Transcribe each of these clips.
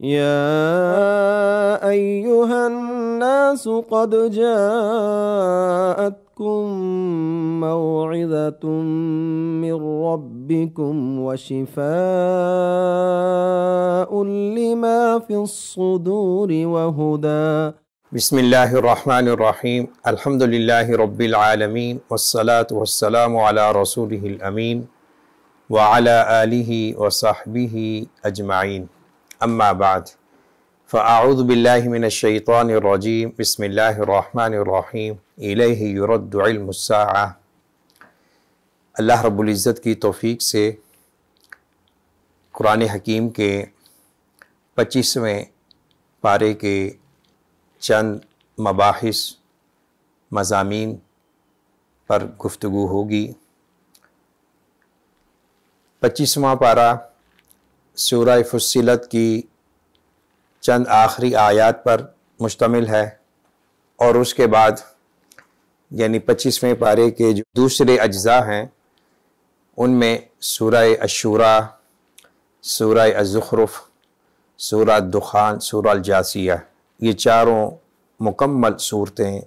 يا أيها الناس قد جاءتكم موعظة من ربكم وشفاء لما في الصدور وهدى بسم الله الرحمن الرحيم الحمد لله رب العالمين والصلاة والسلام على رسوله الأمين وعلى آله وصحبه أجمعين अम्माबाद फ़ाऊदबिल्लिमिनशैतरजीम बसमीम इलरद्दुलमसा अल्लाह रब्ज़त की तौफीक से कुरान हकीम के पच्चीसवें पारे के चंद मबास मजामी पर गुफ्तु होगी पच्चीसवा पारा सूर्य फसीलत की चंद आखिरी आयात पर मुश्तमिल है और उसके बाद यानी पच्चीसवें पारे के जो दूसरे अज्जा हैं उनमें सूर्य अशूरा सूर्य अज़ुखरफ सूर्य दुखान सूर्य जासिया ये चारों मुकम्मल सूरतें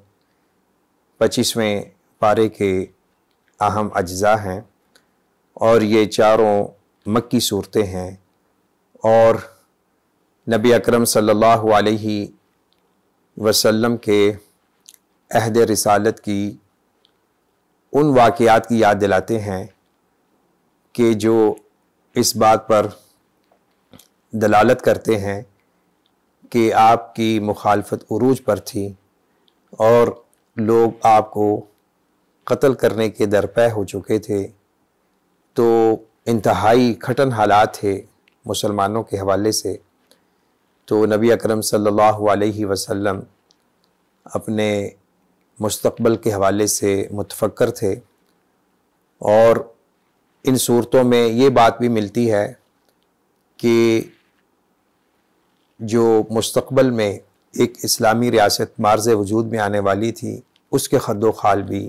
पच्चीसवें पारे के अहम अज्जा हैं और ये चारों मक्की सूरतें हैं और नबी अकरम सल्लल्लाहु अलैहि वसल्लम के अहद रसालत की उन वाक़ात की याद दिलाते हैं कि जो इस बात पर दलालत करते हैं कि आपकी मुखालफत अरूज पर थी और लोग आपको कत्ल करने के दरपे हो चुके थे तो इंतहाई खटन हालात थे मुसलमानों के हवाले से तो नबी अकरम सल्लल्लाहु अलैहि वसल्लम अपने मुस्तकबल के हवाले से मुतफ़र थे और इन सूरतों में ये बात भी मिलती है कि जो मुस्तकबल में एक इस्लामी रियासत मार्ज वजूद में आने वाली थी उसके खद खाल भी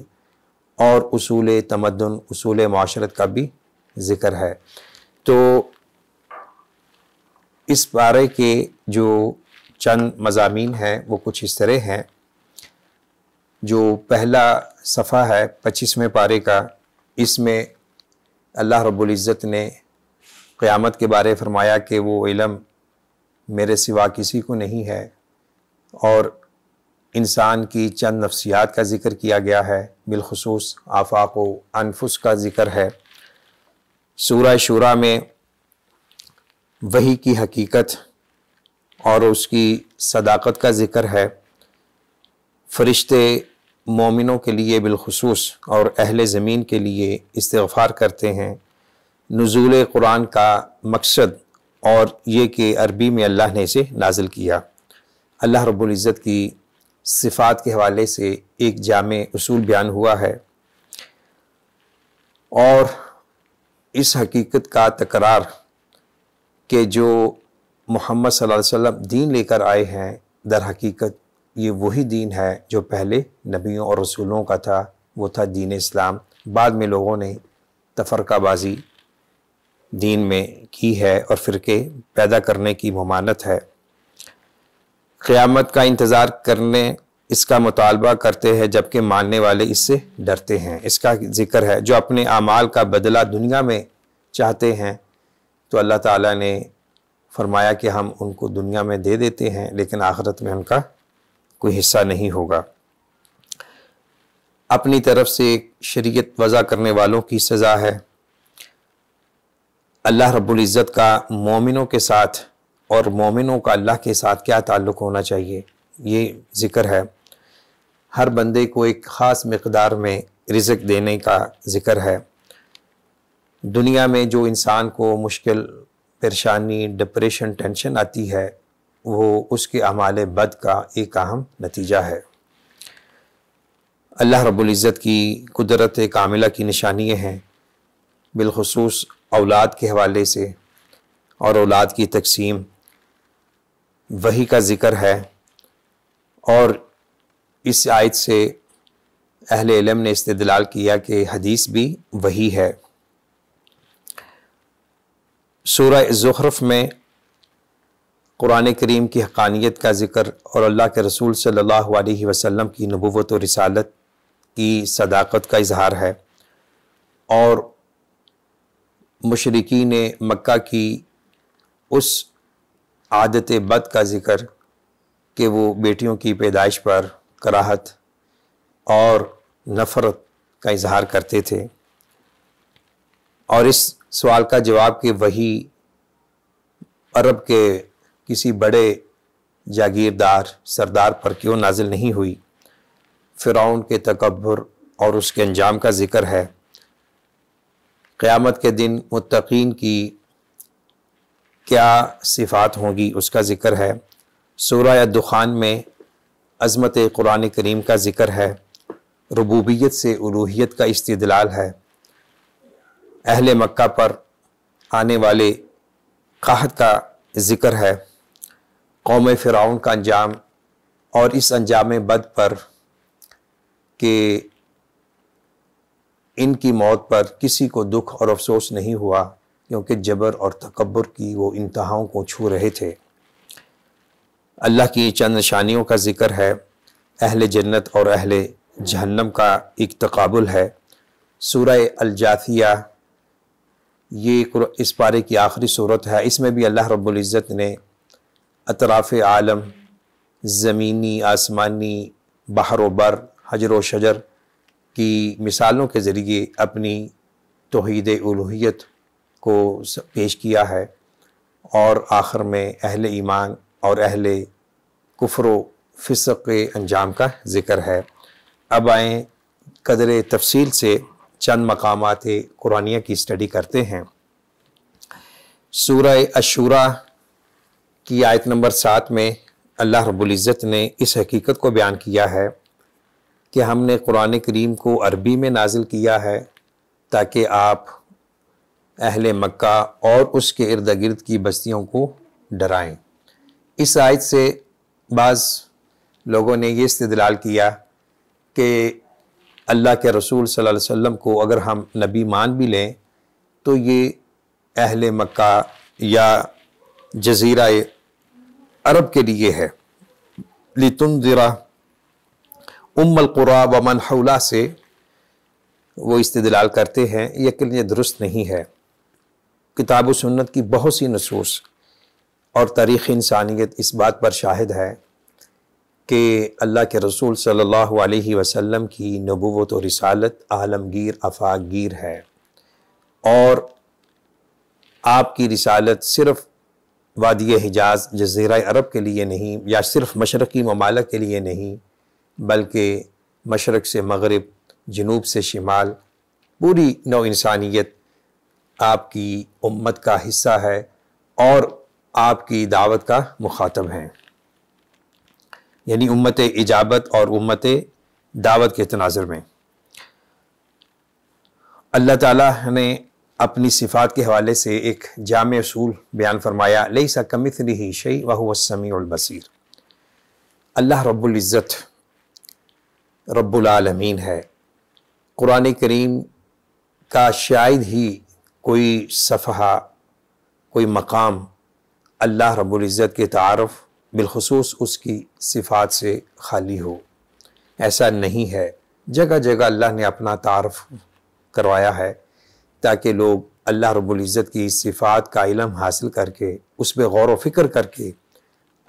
और असूल तमदन असूल माशरत का भी ज़िक्र है तो इस बारे के जो चंद मजामी हैं वो कुछ इस तरह हैं जो पहला सफ़ा है पच्चीसवें पारे का इसमें अल्लाह रब्बुल इज़्ज़त ने क़यामत के बारे फरमाया कि वो इलम मेरे सिवा किसी को नहीं है और इंसान की चंद नफ्सियात का ज़िक्र किया गया है बिलखसूस आफाक अनफुस का ज़िक्र है सूरह शुरा में वही की हकीकत और उसकी सदाकत का ज़िक्र है फरिश्ते मोमिनों के लिए बिलखसूस और अहल ज़मीन के लिए इस्तफ़ार करते हैं नज़ुल कुरान का मकसद और ये कि अरबी में अल्लाह ने इसे नाजिल किया अल्लाह रबुल्ज़त की सिफ़ात के हवाले से एक जाम असूल बयान हुआ है और इस हकीकत का तकरार कि जो मोहम्मद सल्लल्लाहु अलैहि वसल्लम दीन लेकर आए हैं दर हकीकत ये वही दीन है जो पहले नबियों और रसूलों का था वो था दीन इस्लाम बाद में लोगों ने तफरकाबाजी दीन में की है और फ़िरके पैदा करने की ममानत है क़यामत का इंतज़ार करने इसका मुतालबा करते हैं जबकि मानने वाले इससे डरते हैं इसका जिक्र है जो अपने अमाल का बदला दुनिया में चाहते हैं तो अल्लाह ताला ने फरमाया कि हम उनको दुनिया में दे देते हैं लेकिन आखरत में उनका कोई हिस्सा नहीं होगा अपनी तरफ से शरीयत वज़ा करने वालों की सज़ा है अल्लाह रब्ज़त का मोमिनों के साथ और मोमिनों का अल्लाह के साथ क्या ताल्लुक़ होना चाहिए ये ज़िक्र है हर बंदे को एक ख़ास मकदार में रिज़क देने का ज़िक्र है दुनिया में जो इंसान को मुश्किल परेशानी डिप्रेशन टेंशन आती है वो उसके अमाल बद का एक अहम नतीजा है अल्लाह रब्ज़त की कुदरत कामिला की निशानियाँ हैं बिलखसूस औलाद के हवाले से और औलाद की तकसीम वही का ज़िक्र है और इस आयत से अहल इलम ने इस्तलाल किया कि हदीस भी वही है सूर्य ज़ुहरफ में कुरान करीम की हकानियत का ज़िक्र और अल्लाह के रसूल सल्ला वसलम की नबूवत और रिसालत की सदाकत का इजहार है और ने मक्का की उस आदत बद का ज़िक्र कि वो बेटियों की पैदाइश पर कराहत और नफ़रत का इजहार करते थे और इस सवाल का जवाब कि वही अरब के किसी बड़े जागीरदार सरदार पर क्यों नाजिल नहीं हुई फ़िरौन के तकबर और उसके अंजाम का ज़िक्र है क़्यामत के दिन मुतकीन की क्या सिफ़ात होंगी उसका ज़िक्र है सूरा या दुखान में अज़मत कुरान करीम का ज़िक्र है रबूबियत से उलूहियत का इस्तलाल है अहल मक्का पर आने वाले कहत का ज़िक्र है कौम फ़िरौन का अंजाम और इस अंजाम बद पर कि इनकी मौत पर किसी को दुख और अफसोस नहीं हुआ क्योंकि जबर और तकबर की वो इंतहाओं को छू रहे थे अल्लाह की चंद निशानियों का ज़िक्र है अहल जन्नत और अहल जहन्नम का एक तकबुल है सूर्य अलजाथिया ये इस पारे की आखिरी सूरत है इसमें भी अल्लाह रब्ज़त ने अतराफ़ आलम ज़मीनी आसमानी बहर व बर हजर व शजर की मिसालों के ज़रिए अपनी तोहद उलूहियत को पेश किया है और आखिर में अहल ईमान और अहल कुफर फ़िसक के अंजाम का ज़िक्र है अब आएँ कदर तफसील से चंद मकाम कुरानिया की स्टडी करते हैं सूर अशूरा की आयत नंबर सात में अल्लाह रबुल्ज़त ने इस हकीकत को बयान किया है कि हमने कुरान करीम को अरबी में नाजिल किया है ताकि आप अहल मक्का और उसके इर्द गिर्द की बस्तियों को डराएं इस आयत से बाज़ लोगों ने ये इस्तलाल किया कि अल्लाह के रसूल सल्लल्लाहु अलैहि वसल्लम को अगर हम नबी मान भी लें तो ये अहल मक्का या जजीरा अरब के लिए है लितुनजरा क़ुरा व मनहला से वो इस्तलाल करते हैं यकीन लिए दुरुस्त नहीं है किताब सुन्नत की बहुत सी नसूस और तारीख़ इंसानियत इस बात पर शाहिद है कि अल्लाह के रसूल सल्लल्लाहु अलैहि वसल्लम की नबूवत और रिसालत आलमगीर अफागीर है और आपकी रिसालत सिर्फ वादी हिजाज जजीरा अरब के लिए नहीं या सिर्फ मशरक़ी ममालक के लिए नहीं बल्कि मशरक़ से मगरब जनूब से शिमाल पूरी नौ इंसानियत आपकी उम्मत का हिस्सा है और आपकी दावत का मुखातब है यानी उम्मत इजाबत और उम्मत दावत के तनाजर में अल्लाह ताला ने अपनी सिफ़ात के हवाले से एक जाम असूल बयान फरमाया लई सा कमित ही शई वहसमीबसर अल्लाह रब्ज़त रबालमीन है क़ुरान करीम का शायद ही कोई सफहा कोई मकाम अल्लाह रब्ज़त के तारफ़ बिलखसूस उसकी सिफात से खाली हो ऐसा नहीं है जगह जगह अल्लाह ने अपना तारफ करवाया है ताकि लोग अल्लाह रब्ज़त की सिफात का इलम हासिल करके उस पर गौर व फिक्र करके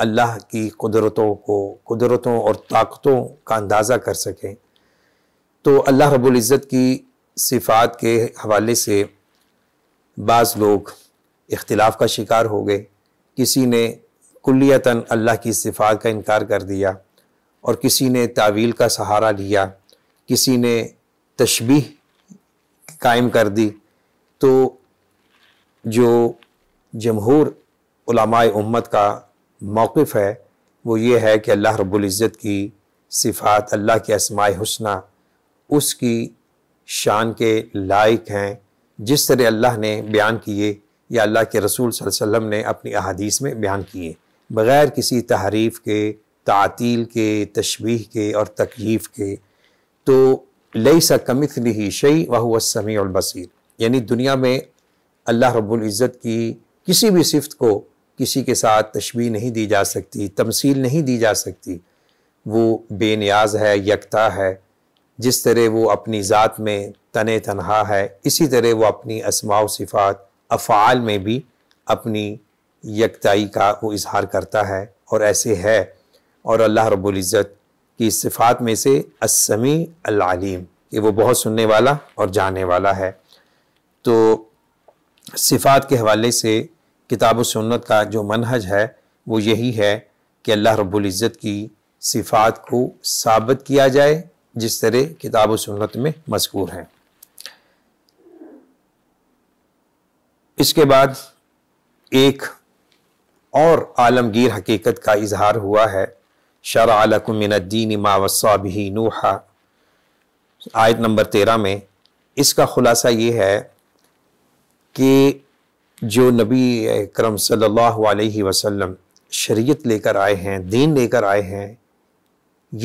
अल्लाह की कुदरतों को कुदरतों और ताकतों का अंदाज़ा कर सकें तो अल्लाह रबुल्ज़त की सिफात के हवाले से बाज़ लोग इख्तिलाफ़ का शिकार हो गए किसी ने कुल्लियता अल्लाह की सिफात का इनकार कर दिया और किसी ने तावील का सहारा लिया किसी ने तशबी कायम कर दी तो जो जमहूर उम्मत का मौक़ है वो ये है कि अल्लाह रबुल्ज़त की सिफ़ात अल्लाह के असमाय हसना उसकी शान के लायक हैं जिस तरह अल्लाह ने बयान किए या अल्लाह के रसूल वसम ने अपनी अहादीस में बयान किए बग़ैर किसी तहरीफ के तातील के तशबी के और तकलीफ़ के तो लई सा कमित ही शई वह समी और बसीर यानी दुनिया में अल्लाह रब्बुल इज़्ज़त की किसी भी सिफत को किसी के साथ तशबी नहीं दी जा सकती तमसील नहीं दी जा सकती वो बेनियाज है यकता है जिस तरह वो अपनी ज़ात में तन तनहा है इसी तरह वो अपनी असमाव सिफ़ात अफ़ाल में भी अपनी यकताई का वो इजहार करता है और ऐसे है और अल्लाह रब्ज़त की सिफ़ात में से असमी अलीम कि वो बहुत सुनने वाला और जानने वाला है तो सिफ़ात के हवाले से किताब सुन्नत का जो मनहज है वो यही है कि अल्लाह रबुल्ज़त की सिफ़ात को साबित किया जाए जिस तरह किताब सुन्नत में मशहूर है इसके बाद एक और आलमगीर हकीकत का इजहार हुआ है शरालकुमिनद्दीन मावसा भी नूहा आयत नंबर तेरह में इसका ख़ुलासा ये है कि जो नबी करम सल्लल्लाहु अलैहि वसल्लम शरीयत लेकर आए हैं दीन लेकर आए हैं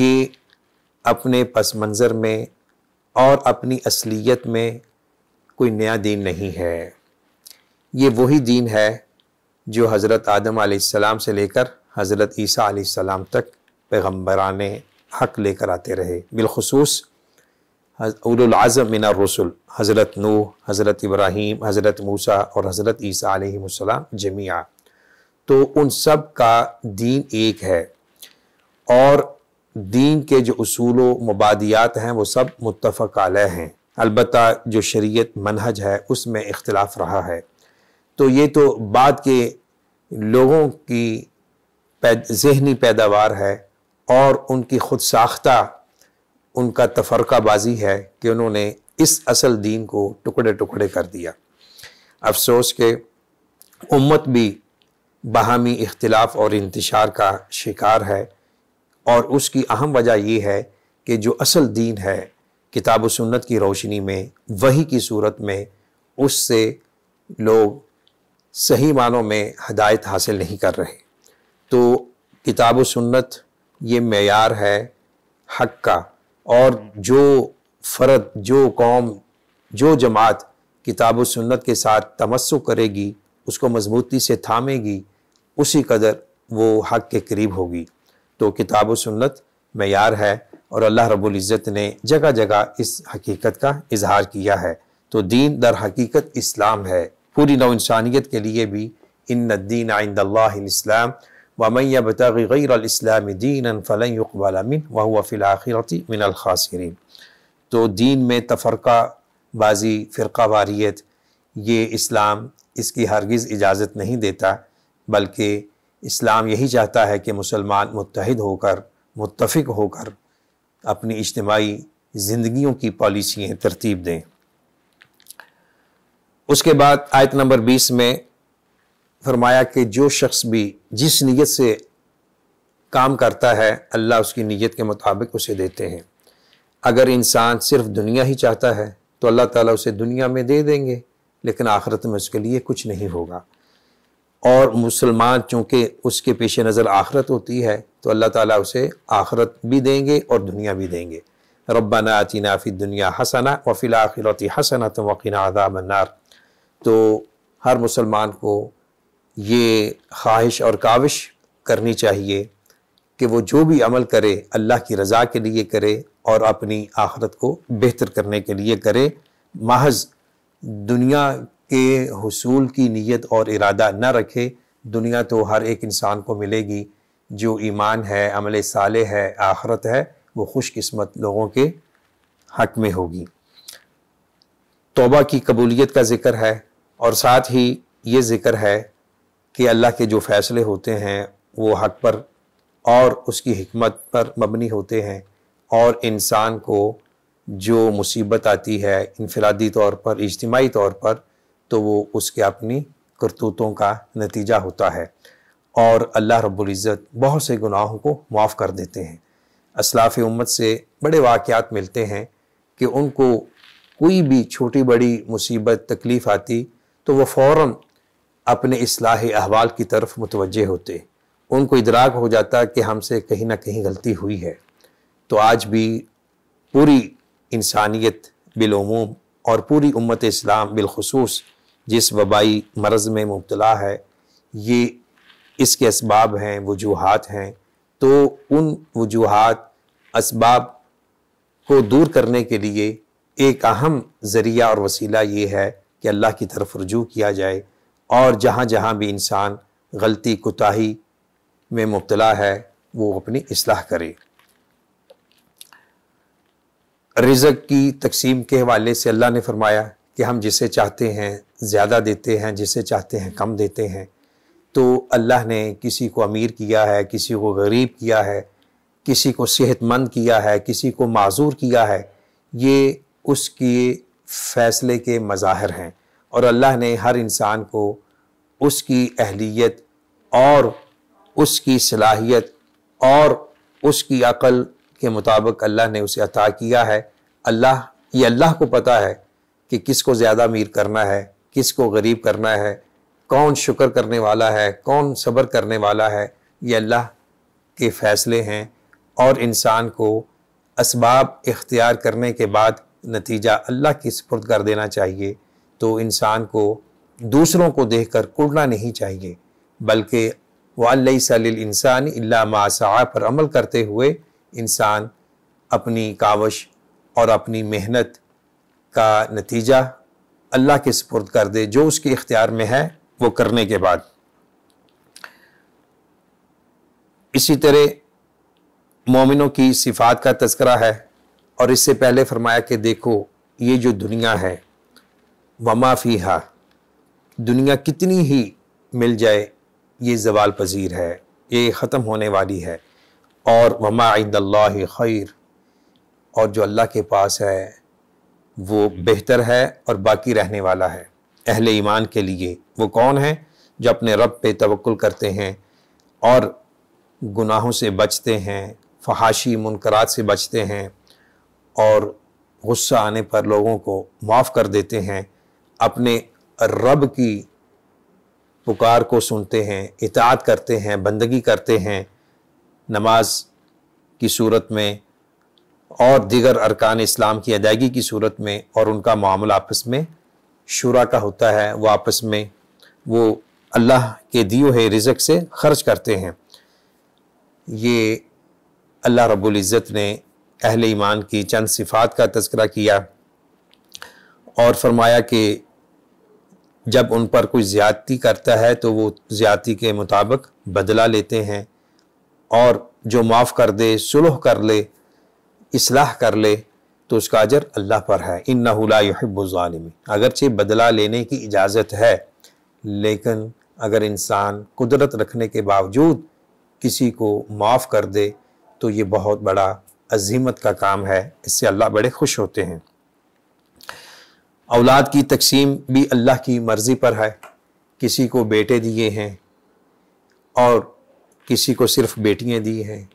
ये अपने पस मंज़र में और अपनी असलियत में कोई नया दीन नहीं है ये वही दीन है जो हज़रत आदम आसमाम से लेकर हज़रत ईसा आसमाम तक पैगम्बरान हक लेकर आते रहे बिलखसूस उलज़म मिना रसुल हज़रत नू हज़रत इब्राहीम हज़रत मूसा और हज़रत ईसा जमिया तो उन सब का दीन एक है और दीन के जो असूल मबादियात हैं वो सब मुतफ़ आल हैं अलबत् जो शरीय मनहज है उसमें इख्तलाफ रहा है तो ये तो बाद के लोगों की जहनी पैदावार है और उनकी खुद साख्ता उनका तफरकाबाजी है कि उन्होंने इस असल दीन को टुकड़े टुकड़े कर दिया अफसोस के उम्मत भी बाहमी इख्तलाफ और इंतशार का शिकार है और उसकी अहम वजह यह है कि जो असल दीन है किताब सुन्नत की रोशनी में वही की सूरत में उससे लोग सही मानों में हदायत हासिल नहीं कर रहे तो किताब सुन्नत ये मैार है हक का और जो फ़र्द जो कौम जो जमात किताब सुन्नत के साथ तमस्सु करेगी उसको मजबूती से थामेगी उसी कदर वो हक के करीब होगी तो किताब सुन्नत मैार है और अल्लाह रब्बुल इज़्ज़त ने जगह जगह इस हकीकत का इजहार किया है तो दीन दर हकीकत इस्लाम है पूरी नौ इंसानियत के लिए भी इन दीन आइंदल्लाम वमैया बताग़ैरस्लाम दीन फ़लयुक़बालमिन वह फ़िलाखिरती तो दीन में तफरका बाजी फ़िरका वारीत ये इस्लाम इसकी हरगिज़ इजाज़त नहीं देता बल्कि इस्लाम यही चाहता है कि मुसलमान मुतहद होकर मुतफ़ होकर अपनी इज्तमाही ज़िंदगी की पॉलिसियाँ तरतीब दें उसके बाद आयत नंबर 20 में फरमाया कि जो शख्स भी जिस नीयत से काम करता है अल्लाह उसकी नीयत के मुताबिक उसे देते हैं अगर इंसान सिर्फ दुनिया ही चाहता है तो अल्लाह ताला उसे दुनिया में दे देंगे लेकिन आखिरत में उसके लिए कुछ नहीं होगा और मुसलमान चूँकि उसके पेश नज़र आखरत होती है तो अल्लाह ताला उसे आखरत भी देंगे और दुनिया भी देंगे रब्बाना आतीना फ़ी दुनिया हसना वफ़िल आखिरती हसना तो वकीना आदाब तो हर मुसलमान को ये ख्वाहिश और काविश करनी चाहिए कि वो जो भी अमल करे अल्लाह की रज़ा के लिए करे और अपनी आखरत को बेहतर करने के लिए करे महज दुनिया के हसूल की नीयत और इरादा न रखे दुनिया तो हर एक इंसान को मिलेगी जो ईमान है अमल साल है आखरत है वो खुशकस्मत लोगों के हक में होगी तोबा की कबूलियत का जिक्र है और साथ ही ये ज़िक्र है कि अल्लाह के जो फ़ैसले होते हैं वो हक पर और उसकी हमत पर मबनी होते हैं और इंसान को जो मुसीबत आती है इनफरादी तौर पर इज्तमाही तौर पर तो वो उसके अपनी करतूतों का नतीजा होता है और अल्लाह रब्ज़त बहुत से गुनाहों को माफ़ कर देते हैं असलाफ़ उम्मत से बड़े वाक़ात मिलते हैं कि उनको कोई भी छोटी बड़ी मुसीबत तकलीफ़ आती तो वह फ़ौर अपने असलाह अहवाल की तरफ मुतवजह होते उनको इदराक हो जाता कि हमसे कहीं ना कहीं गलती हुई है तो आज भी पूरी इंसानियत बिलूम और पूरी उम्मत इस्लाम बिलखसूस जिस वबाई मर्ज़ में मुबतला है ये इसके इसबाब हैं वजूहत हैं तो उन वजूहत इसबाब को दूर करने के लिए एक अहम ज़रिया और वसीला ये है कि अल्लाह की तरफ रजू किया जाए और जहाँ जहाँ भी इंसान गलती कोताही में मुबला है वो अपनी असलाह करे रिजक की तकसीम के हवाले से अल्लाह ने फरमाया कि हम जिसे चाहते हैं ज़्यादा देते हैं जिसे चाहते हैं कम देते हैं तो अल्लाह ने किसी को अमीर किया है किसी को गरीब किया है किसी को सेहतमंद किया है किसी को माजूर किया है ये उसकी फ़ैसले के मज़ाहर हैं और अल्लाह ने हर इंसान को उसकी अहलियत और उसकी सलाहियत और उसकी अक़ल के मुताबिक अल्लाह ने उसे अता किया है अल्लाह ये अल्लाह को पता है कि किसको ज़्यादा अमीर करना है किसको गरीब करना है कौन शुक्र करने वाला है कौन सब्र करने वाला है ये अल्लाह के फ़ैसले हैं और इंसान को इसबाब इख्तियार करने के बाद नतीजा अल्लाह की सपुर्द कर देना चाहिए तो इंसान को दूसरों को देख कर कुड़ना नहीं चाहिए बल्कि वाली सलानसान मासा पर अमल करते हुए इंसान अपनी कावश और अपनी मेहनत का नतीजा अल्लाह के सपुर्द कर दे जो उसके इख्तियार में है वो करने के बाद इसी तरह मोमिनों की सिफात का तस्करा है और इससे पहले फरमाया कि देखो ये जो दुनिया है वमा फीहा दुनिया कितनी ही मिल जाए ये जवाल पजीर है ये ख़त्म होने वाली है और वमा ईदल्ला खैर और जो अल्लाह के पास है वो बेहतर है और बाकी रहने वाला है अहल ईमान के लिए वो कौन है जो अपने रब पे तवक्ल करते हैं और गुनाहों से बचते हैं फहाशी मुनकरात से बचते हैं और गुस्सा आने पर लोगों को माफ़ कर देते हैं अपने रब की पुकार को सुनते हैं इतात करते हैं बंदगी करते हैं नमाज की सूरत में और दिगर अरकान इस्लाम की अदायगी की सूरत में और उनका मामला आपस में शुरा का होता है वो आपस में वो अल्लाह के दियो है रिजक से खर्च करते हैं ये अल्लाह रब्बुल इज़्ज़त ने अहल ईमान की चंद सिफ़ात का तस्करा किया और फरमाया कि जब उन पर कुछ ज़्यादती करता है तो वो ज़्यादती के मुताबिक बदला लेते हैं और जो माफ़ कर दे सुलह कर ले इसलाह कर ले तो उसका अजर अल्लाह पर है इन नाबालमी अगरचे बदला लेने की इजाज़त है लेकिन अगर इंसान कुदरत रखने के बावजूद किसी को माफ़ कर दे तो ये बहुत बड़ा अजीमत का काम है इससे अल्लाह बड़े खुश होते हैं औलाद की तकसीम भी अल्लाह की मर्ज़ी पर है किसी को बेटे दिए हैं और किसी को सिर्फ बेटियां दी हैं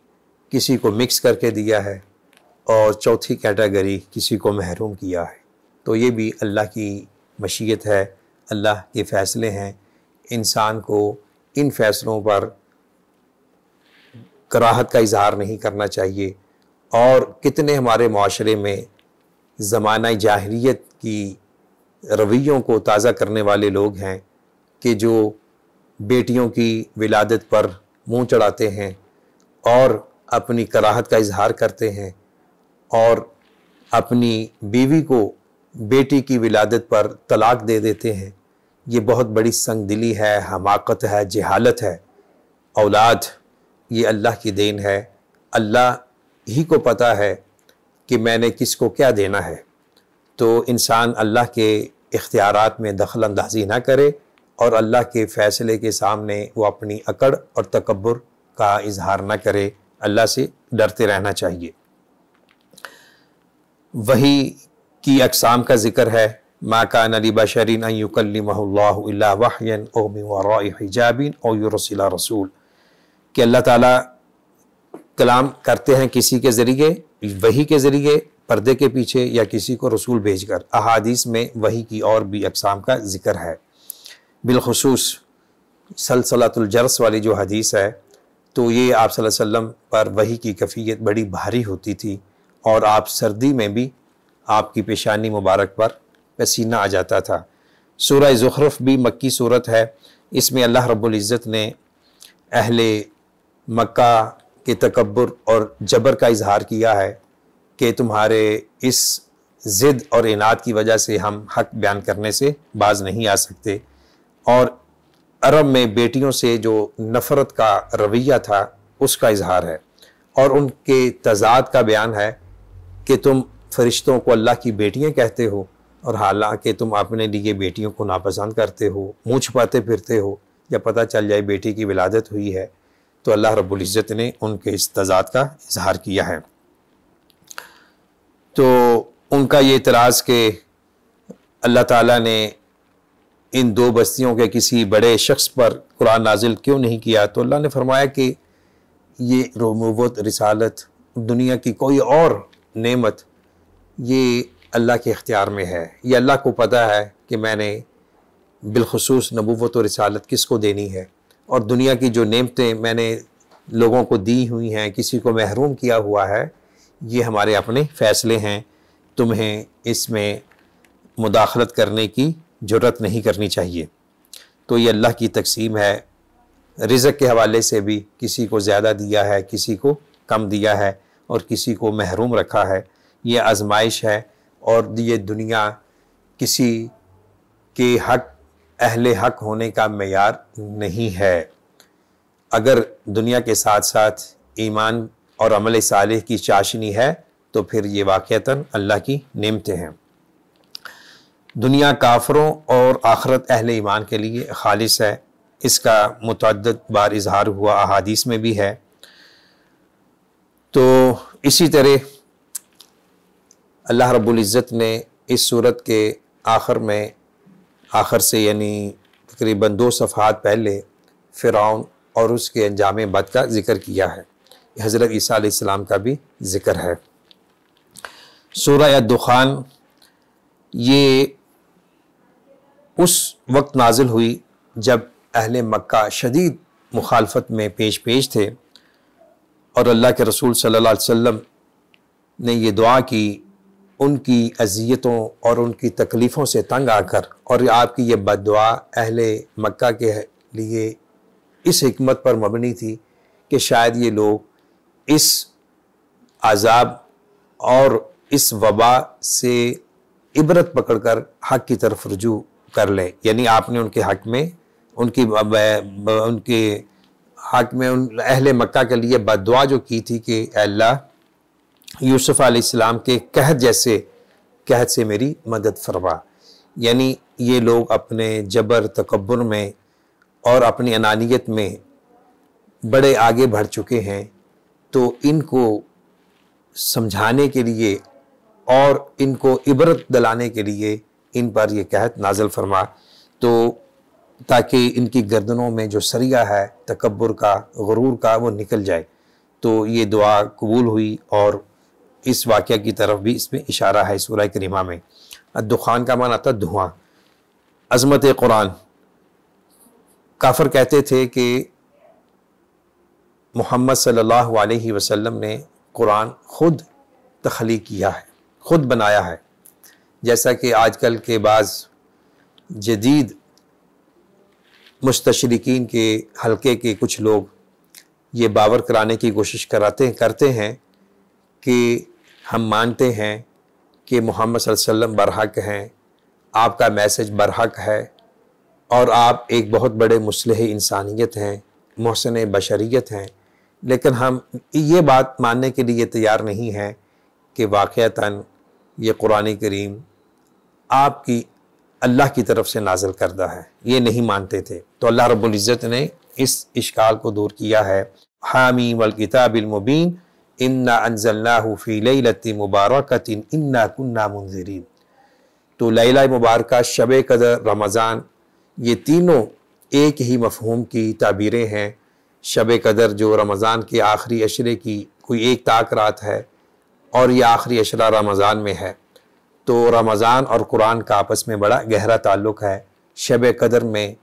किसी को मिक्स करके दिया है और चौथी कैटेगरी किसी को महरूम किया है तो ये भी अल्लाह की मशीयत है अल्लाह के फ़ैसले हैं इंसान को इन फ़ैसलों पर कराहत का इजहार नहीं करना चाहिए और कितने हमारे माशरे में ज़माना जाहरीत की रवैयों को ताज़ा करने वाले लोग हैं कि जो बेटियों की विलादत पर मुंह चढ़ाते हैं और अपनी कराहत का इजहार करते हैं और अपनी बीवी को बेटी की विलादत पर तलाक दे देते हैं ये बहुत बड़ी संग दिली है हमाकत है जहालत है औलाद ये अल्लाह की देन है अल्लाह ही को पता है कि मैंने किसको क्या देना है तो इंसान अल्लाह के इख्तियार में दखल अंदाजी ना करे और अल्लाह के फ़ैसले के सामने वो अपनी अकड़ और तकबर का इजहार ना करे अल्लाह से डरते रहना चाहिए वही की अकसाम का ज़िक्र है माकान अली बशरीन युकल्लमल्ला वहन ओम हिजाबिन और रसीला रसूल कि अल्लाह ताला कलाम करते हैं किसी के ज़रिए वही के ज़रिए पर्दे के पीछे या किसी को रसूल भेज कर अहादीस में वही की और भी अकसाम का जिक्र है बिलखसूस सलसलातुलजरस वाली जो हदीस है तो ये आप वसम पर वही की कफ़ीत बड़ी भारी होती थी और आप सर्दी में भी आपकी पेशानी मुबारक पर पसीना आ जाता था सूरह ज़ुखरफ भी मक्की सूरत है इसमें अल्लाह रब्ज़त ने अहले मक्का कि तकबर और जबर का इजहार किया है कि तुम्हारे इस ज़िद और इनाद की वजह से हम हक बयान करने से बाज नहीं आ सकते और अरब में बेटियों से जो नफ़रत का रवैया था उसका इजहार है और उनके तजाद का बयान है कि तुम फरिश्तों को अल्लाह की बेटियाँ कहते हो और हालांकि तुम अपने लिए बेटियों को नापसंद करते हो मुँह छुपाते फिरते हो या पता चल जाए बेटी की विलादत हुई है तो अल्लाह रब्ज़त ने उनके इस तजाद का इजहार किया है तो उनका ये इतराज़ कि अल्लाह ताला ने इन दो बस्तियों के किसी बड़े शख्स पर कुरान नाजिल क्यों नहीं किया तो अल्लाह ने फरमाया कि ये रोमवत रिसालत दुनिया की कोई और नेमत ये अल्लाह के अख्तियार में है ये अल्लाह को पता है कि मैंने बिलखसूस नबूवत और रिसालत किसको देनी है और दुनिया की जो नेमतें मैंने लोगों को दी हुई हैं किसी को महरूम किया हुआ है ये हमारे अपने फ़ैसले हैं तुम्हें इसमें मुदाखलत करने की ज़रूरत नहीं करनी चाहिए तो ये अल्लाह की तकसीम है रिज़क के हवाले से भी किसी को ज़्यादा दिया है किसी को कम दिया है और किसी को महरूम रखा है ये आजमाइश है और ये दुनिया किसी के हक अहल हक होने का मैार नहीं है अगर दुनिया के साथ साथ ईमान और अमल साल की चाशनी है तो फिर ये वाक़ता अल्लाह की नमतें हैं दुनिया काफरों और आखरत अहल ईमान के लिए खालिश है इसका मतद बार इजहार हुआ अहादीस में भी है तो इसी तरह अल्लाह रबुल्ज़त ने इस सूरत के आखिर में आखिर से यानी तकरीबन दो सफ़ात पहले फ़िरौन और उसके अंजाम बद का ज़िक्र किया है हज़रत ईसा का भी ज़िक्र है सूर्य दुखान ये उस वक्त नाजिल हुई जब अहल मक्का शदीद मुखालफत में पेश पेश थे और अल्लाह के रसूल सल्लल्लाहु अलैहि वसल्लम ने ये दुआ की उनकी अजियतों और उनकी तकलीफ़ों से तंग आकर और आपकी ये बद अहल मक्का के लिए इस हमत पर मबनी थी कि शायद ये लोग इस आज़ाब और इस वबा से इबरत पकड़ कर हक की तरफ रजू कर लें यानी आपने उनके हक में उनकी उनके हक में उन अहल मक्का के लिए बदवा जो की थी कि अल्लाह यूसुफ आलाम के कहत जैसे कहत से मेरी मदद फरमा यानी ये लोग अपने जबर तकबर में और अपनी अनानियत में बड़े आगे बढ़ चुके हैं तो इनको समझाने के लिए और इनको इबरत दिलाने के लिए इन पर यह कहत नाजल फरमा तो ताकि इनकी गर्दनों में जो सरिया है तकबर का गरूर का वो निकल जाए तो ये दुआ कबूल हुई और इस वाक़ की तरफ भी इसमें इशारा है सूर्य करीमा में दुखान का मान आता धुआं अज़मत कुरान काफर कहते थे कि मोहम्मद सल्लल्लाहु अलैहि वसल्लम ने कुरान ख़ुद तख्ली किया है ख़ुद बनाया है जैसा कि आजकल के बाद जदीद मुस्तशरकिन के हलके के कुछ लोग ये बावर कराने की कोशिश कराते करते हैं कि हम मानते हैं कि मोहम्मद वसल्लम बरहक हैं आपका मैसेज बरहक है और आप एक बहुत बड़े मुसलह इंसानियत हैं महसन बशरीत हैं लेकिन हम ये बात मानने के लिए तैयार नहीं हैं कि वाक़ता ये कुरान करीम आपकी अल्लाह की तरफ से नाजिल करदा है ये नहीं मानते थे तो अल्लाह रब्ज़त ने इस इश्काल को दूर किया है हामी वल मुबीन इन्ना अनजल्लाफ़ी लती मुबारक इन्ना कन्ना मुनजरीन तो लैला मुबारक शब कदर रमज़ान ये तीनों एक ही मफहूम की तबीरें हैं शब कदर जो रमज़ान के आखिरी अशरे की कोई एक ताक रात है और ये आखिरी अशरा रमज़ान में है तो रमज़ान और कुरान का आपस में बड़ा गहरा ताल्लुक़ है शब कदर में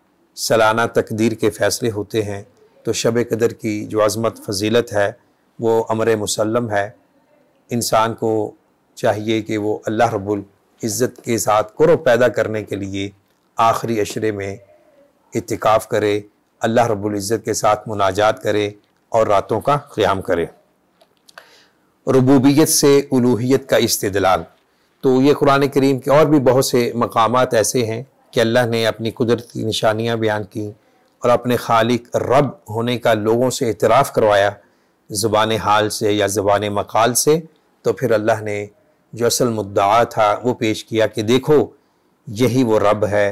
सालाना तकदीर के फ़ैसले होते हैं तो शब कदर की जो अज़मत फजीलत है वो अमर मुसलम है इंसान को चाहिए कि वो अल्लाह रब्बुल इज़्ज़त के साथ कुरब पैदा करने के लिए आखिरी अशरे में इतिकाफ़ करे अल्लाह रब्बुल इज़्ज़त के साथ मुनाजात करे और रातों का क़्याम करे रबूबियत से उलूहियत का इस्तलाल तो ये कुरान करीम के और भी बहुत से मकाम ऐसे हैं कि अल्लाह ने अपनी कुदरत की निशानियाँ बयान की और अपने खालिक रब होने का लोगों से इतराफ़ करवाया ज़ुबान हाल से या ज़ुबान मकाल से तो फिर अल्लाह ने जो असल मुद्दा था वो पेश किया कि देखो यही वो रब है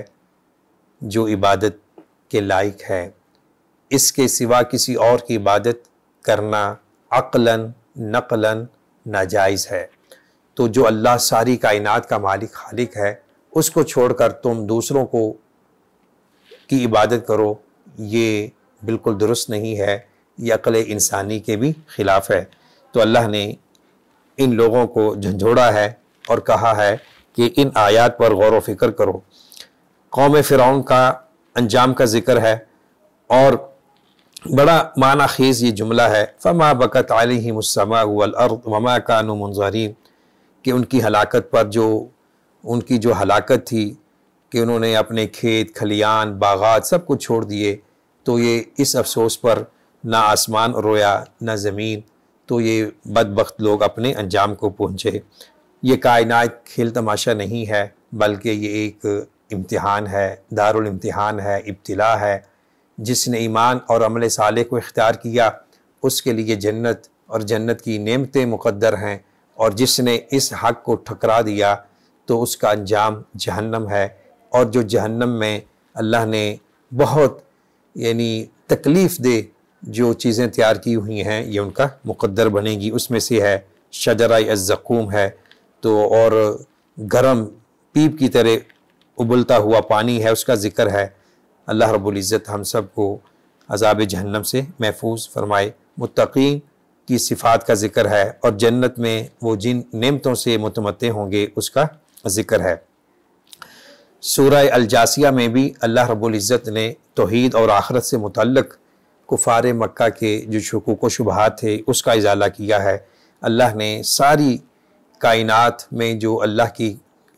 जो इबादत के लायक है इसके सिवा किसी और की इबादत करना अक्लन नकलन नाजायज़ है तो जो अल्लाह सारी कायनात का मालिक खालिक है उसको छोड़कर तुम दूसरों को की इबादत करो ये बिल्कुल दुरुस्त नहीं है ये अकल इंसानी के भी ख़िलाफ़ है तो अल्लाह ने इन लोगों को झंझोड़ा है और कहा है कि इन आयात पर गौर वफिक्र करो कौम फ़िरौन का अंजाम का ज़िक्र है और बड़ा माना खेज़ ये जुमला है फ़मा बकत आलिमसमा वर्द का कान मंजारीन कि उनकी हलाकत पर जो उनकी जो हलाकत थी कि उन्होंने अपने खेत खलियान बागात सब कुछ छोड़ दिए तो ये इस अफसोस पर ना आसमान रोया ना ज़मीन तो ये बदबخت लोग अपने अंजाम को पहुँचे ये कायनात खेल तमाशा नहीं है बल्कि ये एक इम्तहान है दारुल इम्तिहान है इब्तला है जिसने ईमान और अमल साले को इख्तियार किया उसके लिए जन्नत और जन्नत की नेमतें मुकद्दर हैं और जिसने इस हक़ को ठकरा दिया तो उसका अंजाम जहन्नम है और जो जहन्नम में अल्लाह ने बहुत यानी तकलीफ़ दे जो चीज़ें तैयार की हुई हैं ये उनका मुकद्दर बनेगी उसमें से है शजरा अज़क़ूम है तो और गरम पीप की तरह उबलता हुआ पानी है उसका ज़िक्र है अल्लाह रब्ज़त हम सब को अजाब जहन्नम से महफूज फरमाए मुतकीन की सिफात का ज़िक्र है और जन्नत में वो जिन नेमतों से मुतमते होंगे उसका ज़िक्र है सूर्य अलजासिया में भी अल्लाह रबुल्ज़त ने तोहद और आखरत से मुतक़ कुफार मक्का के जो शकूक व शुबहत थे उसका इजाला किया है अल्लाह ने सारी कायनात में जो अल्लाह की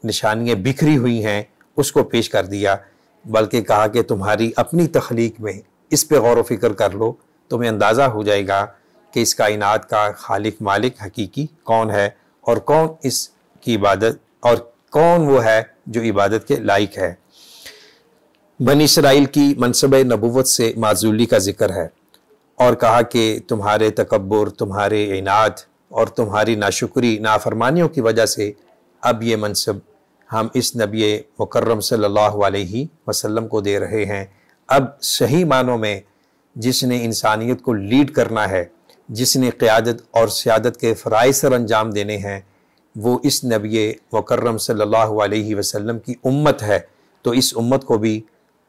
निशानियाँ बिखरी हुई हैं उसको पेश कर दिया बल्कि कहा कि तुम्हारी अपनी तख्लीक में इस पर गौर वफिक्र कर लो तुम्हें अंदाज़ा हो जाएगा कि इस कायनात का खालिक मालिक हकीकी कौन है और कौन इसकी इबादत और कौन वो है जो इबादत के लायक है बन इसराइल की मनसब नबूत से माजूली का जिक्र है और कहा कि तुम्हारे तकबर तुम्हारे इनाद और तुम्हारी नाशुक्री नाफरमानियों की वजह से अब ये मनसब हम इस नबी मुकर्रम सल्लल्लाहु अलैहि वसल्लम को दे रहे हैं अब सही मानों में जिसने इंसानियत को लीड करना है जिसने क़्यादत और सियादत के फ़राय सर अंजाम देने हैं वो इस नबी मुकर्रम सल्लल्लाहु अलैहि वसल्लम की उम्मत है तो इस उम्मत को भी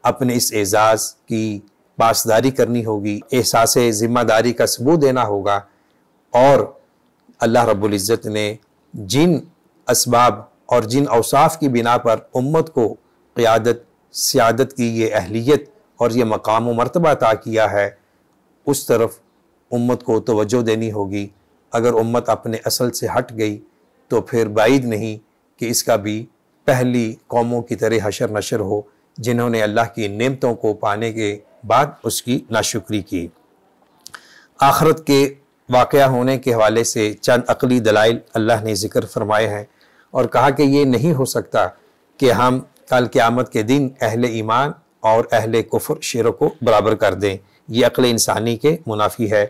अपने इस एज़ाज़ की पासदारी करनी होगी एहसास ज़िम्मेदारी का सबूत देना होगा और अल्लाह इज़्ज़त ने जिन इसबाब और जिन अवसाफ की बिना पर उम्मत को क़्यादत सियादत की ये अहलियत और ये मकाम व मरतबा अता किया है उस तरफ उम्मत को तोज्जो देनी होगी अगर उम्मत अपने असल से हट गई तो फिर बाइद नहीं कि इसका भी पहली कौमों की तरह हशर नशर हो जिन्होंने अल्लाह की नेमतों को पाने के बाद उसकी नाशुक्री की आखरत के वाक़ होने के हवाले से चंद अकली दलाइल अल्लाह ने ज़िक्र फरमाए हैं और कहा कि ये नहीं हो सकता कि हम कल क़्यामत के दिन अहल ईमान और अहल कुफर शेरों को बराबर कर दें ये अकल इंसानी के मुनाफी है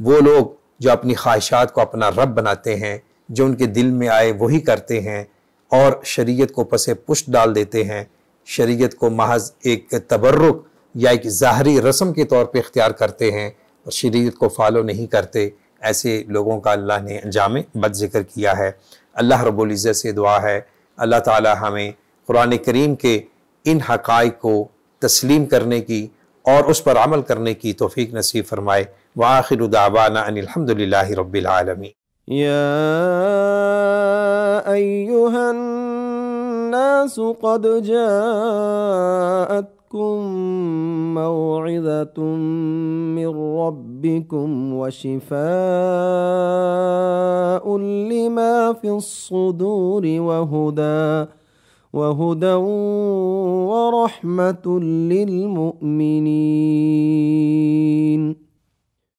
वो लोग जो अपनी ख्वाहिशात को अपना रब बनाते हैं जो उनके दिल में आए वही करते हैं और शरीयत को पसे पुष्ट डाल देते हैं शरीयत को महज एक तबर्रुक या एक ज़ाहरी रस्म के तौर पर इख्तियार करते हैं और शरीयत को फॉलो नहीं करते ऐसे लोगों का अल्लाह ने अंजाम बद ज़िक्र किया है अल्लाह रबुल्ज़त से दुआ है अल्लाह ताला हमें कुरान करीम के इन हक़ को तस्लीम करने की और उस पर अमल करने की तोफ़ी नसीब फ़रमाए व आखिर दावाना अनिलहमदिल्ला रबालमी या الناس قد جاءتكم موعظة من ربكم وشفاء لما في الصدور وهدى وهدى ورحمة للمؤمنين